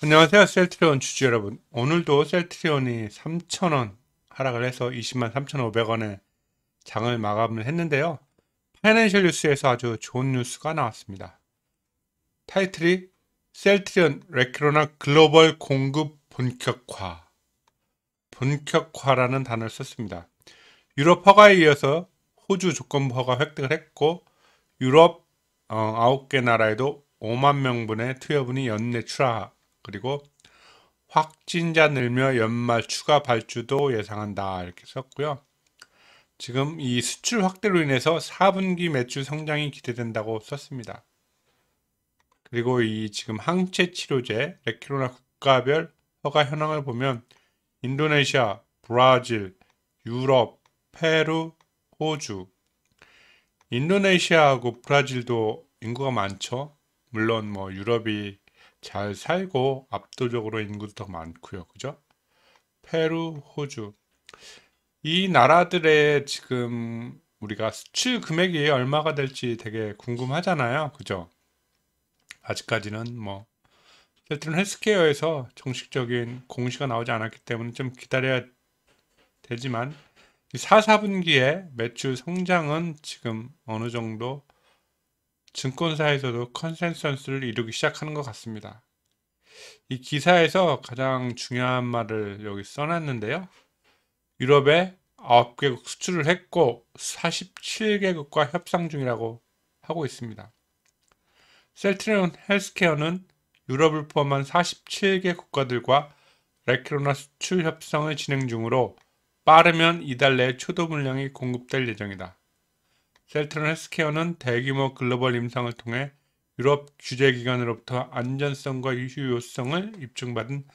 안녕하세요 셀트리온 주주 여러분 오늘도 셀트리온이 3천원 하락을 해서 20만 3,500원에 장을 마감을 했는데요 파이낸셜 뉴스에서 아주 좋은 뉴스가 나왔습니다 타이틀이 셀트리온 레키로나 글로벌 공급 본격화 본격화라는 단어를 썼습니다 유럽 허가에 이어서 호주 조건부 허가 획득을 했고 유럽 어, 9개 나라에도 5만 명분의 투여분이 연내 출하 그리고 확진자 늘며 연말 추가 발주도 예상한다 이렇게 썼고요. 지금 이 수출 확대로 인해서 4분기 매출 성장이 기대된다고 썼습니다. 그리고 이 지금 항체 치료제 레키로나 국가별 허가 현황을 보면 인도네시아, 브라질, 유럽, 페루, 호주 인도네시아하고 브라질도 인구가 많죠. 물론 뭐 유럽이 잘 살고 압도적으로 인구도 더 많고요. 그죠? 페루, 호주 이 나라들의 지금 우리가 수출 금액이 얼마가 될지 되게 궁금하잖아요. 그죠? 아직까지는 뭐 어쨌든 헬스케어에서 정식적인 공시가 나오지 않았기 때문에 좀 기다려야 되지만 4, 4분기에 매출 성장은 지금 어느 정도 증권사에서도 컨센서스를 이루기 시작하는 것 같습니다. 이 기사에서 가장 중요한 말을 여기 써놨는데요. 유럽에 9개국 수출을 했고 47개국과 협상 중이라고 하고 있습니다. 셀트리온 헬스케어는 유럽을 포함한 47개 국가들과 레키로나 수출 협상을 진행 중으로 빠르면 이달 내에 초도 물량이 공급될 예정이다. 셀트런 헬스케어는 대규모 글로벌 임상을 통해 유럽 규제기관으로부터 안전성과 유효성을 입증받은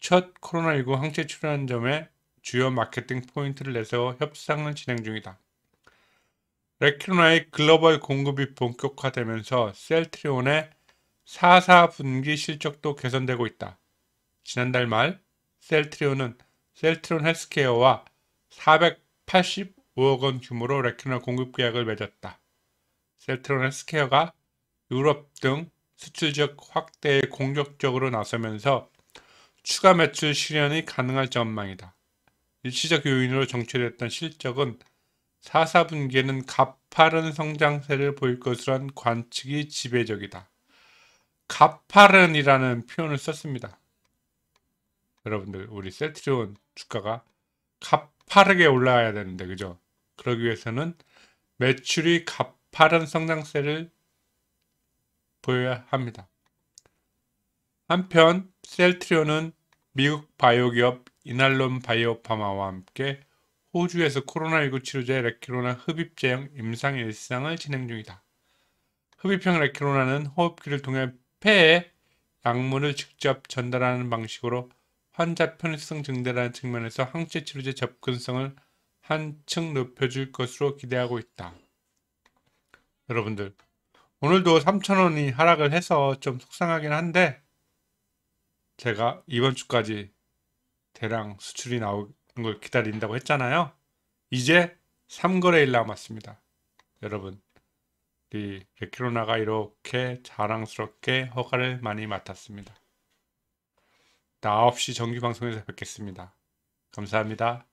첫 코로나19 항체 출연점에 주요 마케팅 포인트를 내세워 협상을 진행 중이다. 레키로나의 글로벌 공급이 본격화되면서 셀트리온의 4 4분기 실적도 개선되고 있다. 지난달 말 셀트리온은 셀트론 헬스케어와 480 5억 원 규모로 레키널 공급 계약을 맺었다. 셀트론의 스퀘어가 유럽 등 수출 지역 확대에 공격적으로 나서면서 추가 매출 실현이 가능할 전망이다. 일시적 요인으로 정체됐던 실적은 4, 4분기에는 가파른 성장세를 보일 것으로한 관측이 지배적이다. 가파른이라는 표현을 썼습니다. 여러분들 우리 셀트리온 주가가 가파르게 올라가야 되는데 그죠? 그러기 위해서는 매출이 가파른 성장세를 보여야 합니다. 한편 셀트리온은 미국 바이오 기업 이날론 바이오파마와 함께 호주에서 코로나19 치료제 레키로나 흡입제형 임상 일상을 진행 중이다. 흡입형 레키로나는 호흡기를 통해 폐에 약물을 직접 전달하는 방식으로 환자 편의성 증대라는 측면에서 항체 치료제 접근성을 한층 높여줄 것으로 기대하고 있다. 여러분들 오늘도 3,000원이 하락을 해서 좀 속상하긴 한데 제가 이번 주까지 대량 수출이 나오는 걸 기다린다고 했잖아요. 이제 3거래일 남았습니다. 여러분 우이 백키로나가 이렇게 자랑스럽게 허가를 많이 맡았습니다. 나 9시 정규 방송에서 뵙겠습니다. 감사합니다.